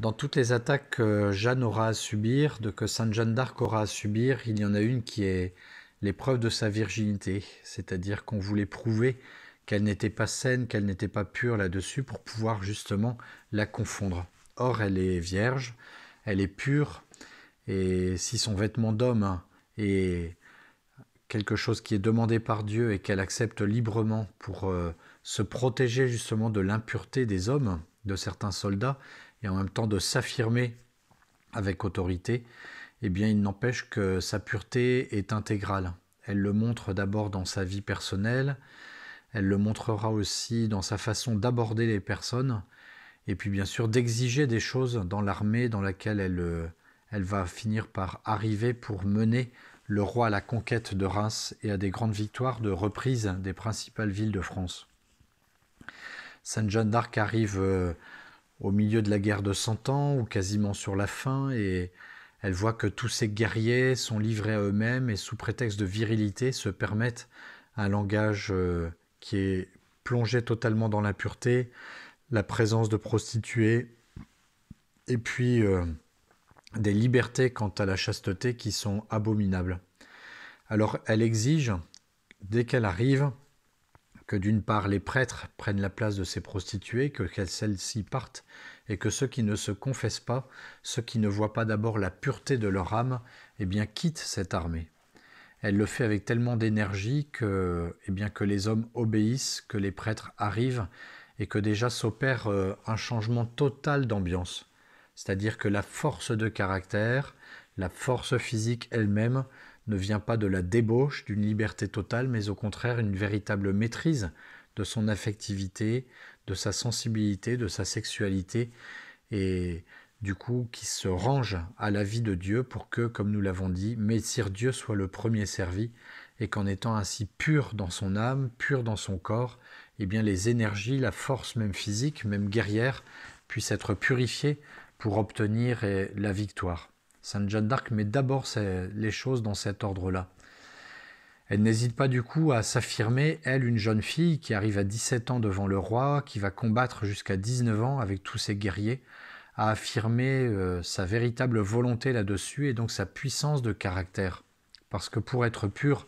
Dans toutes les attaques que Jeanne aura à subir, de que Sainte Jeanne d'Arc aura à subir, il y en a une qui est l'épreuve de sa virginité, c'est-à-dire qu'on voulait prouver qu'elle n'était pas saine, qu'elle n'était pas pure là-dessus pour pouvoir justement la confondre. Or, elle est vierge, elle est pure, et si son vêtement d'homme est quelque chose qui est demandé par Dieu et qu'elle accepte librement pour euh, se protéger justement de l'impureté des hommes, de certains soldats, et en même temps de s'affirmer avec autorité, eh bien il n'empêche que sa pureté est intégrale. Elle le montre d'abord dans sa vie personnelle, elle le montrera aussi dans sa façon d'aborder les personnes, et puis bien sûr d'exiger des choses dans l'armée dans laquelle elle, euh, elle va finir par arriver pour mener le roi à la conquête de Reims et à des grandes victoires de reprise des principales villes de France. Sainte Jeanne d'Arc arrive euh, au milieu de la guerre de Cent Ans ou quasiment sur la fin et elle voit que tous ces guerriers sont livrés à eux-mêmes et sous prétexte de virilité se permettent un langage euh, qui est plongé totalement dans l'impureté, la présence de prostituées et puis euh, des libertés quant à la chasteté qui sont abominables. Alors elle exige, dès qu'elle arrive, que d'une part les prêtres prennent la place de ces prostituées, que celles-ci partent, et que ceux qui ne se confessent pas, ceux qui ne voient pas d'abord la pureté de leur âme, eh bien quittent cette armée. Elle le fait avec tellement d'énergie que, eh bien, que les hommes obéissent, que les prêtres arrivent, et que déjà s'opère euh, un changement total d'ambiance. C'est-à-dire que la force de caractère, la force physique elle-même ne vient pas de la débauche d'une liberté totale, mais au contraire une véritable maîtrise de son affectivité, de sa sensibilité, de sa sexualité, et du coup qui se range à la vie de Dieu pour que, comme nous l'avons dit, Messire Dieu soit le premier servi, et qu'en étant ainsi pur dans son âme, pur dans son corps, eh bien les énergies, la force même physique, même guerrière, puissent être purifiées pour obtenir eh, la victoire. Sainte Jeanne d'Arc met d'abord les choses dans cet ordre-là. Elle n'hésite pas du coup à s'affirmer, elle, une jeune fille qui arrive à 17 ans devant le roi, qui va combattre jusqu'à 19 ans avec tous ses guerriers, à affirmer euh, sa véritable volonté là-dessus et donc sa puissance de caractère. Parce que pour être pure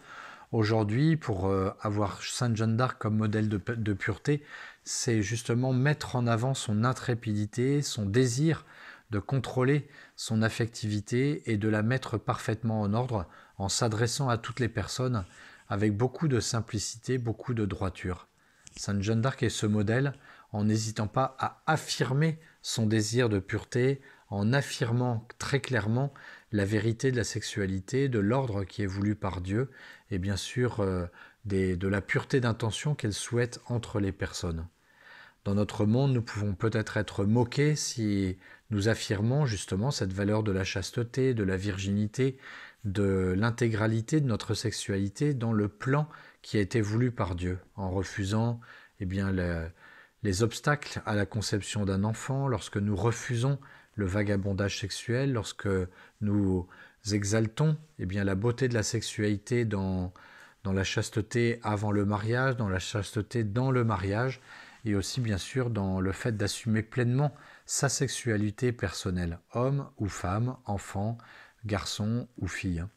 aujourd'hui, pour euh, avoir Sainte Jeanne d'Arc comme modèle de pureté, c'est justement mettre en avant son intrépidité, son désir de contrôler son affectivité et de la mettre parfaitement en ordre en s'adressant à toutes les personnes avec beaucoup de simplicité, beaucoup de droiture. Sainte Jeanne d'Arc est ce modèle en n'hésitant pas à affirmer son désir de pureté, en affirmant très clairement la vérité de la sexualité, de l'ordre qui est voulu par Dieu, et bien sûr euh, de la pureté d'intention qu'elle souhaite entre les personnes. Dans notre monde, nous pouvons peut-être être moqués si nous affirmons justement cette valeur de la chasteté, de la virginité, de l'intégralité de notre sexualité dans le plan qui a été voulu par Dieu, en refusant eh bien, les obstacles à la conception d'un enfant, lorsque nous refusons le vagabondage sexuel, lorsque nous exaltons eh bien, la beauté de la sexualité dans la chasteté avant le mariage, dans la chasteté dans le mariage, et aussi bien sûr dans le fait d'assumer pleinement sa sexualité personnelle, homme ou femme, enfant, garçon ou fille. Hein.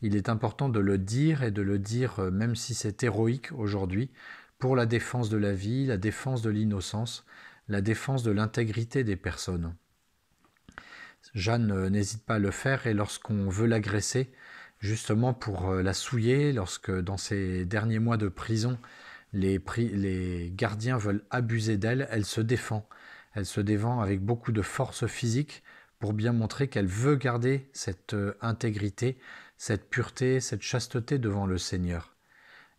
Il est important de le dire et de le dire euh, même si c'est héroïque aujourd'hui, pour la défense de la vie, la défense de l'innocence, la défense de l'intégrité des personnes. Jeanne euh, n'hésite pas à le faire et lorsqu'on veut l'agresser, justement pour euh, la souiller, lorsque dans ses derniers mois de prison, les, gardiens veulent abuser d'elle, elle se défend. Elle se défend avec beaucoup de force physique pour bien montrer qu'elle veut garder cette euh, intégrité, cette pureté, cette chasteté devant le Seigneur.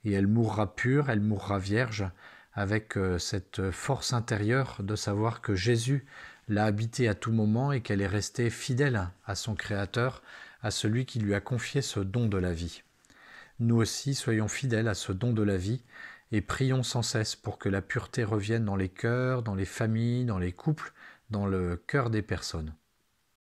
Et elle mourra pure, elle mourra vierge, avec euh, cette euh, force intérieure de savoir que Jésus l'a habité à tout moment et qu'elle est restée fidèle à son Créateur, à celui qui lui a confié ce don de la vie. Nous aussi soyons fidèles à ce don de la vie et prions sans cesse pour que la pureté revienne dans les cœurs, dans les familles, dans les couples, dans le cœur des personnes.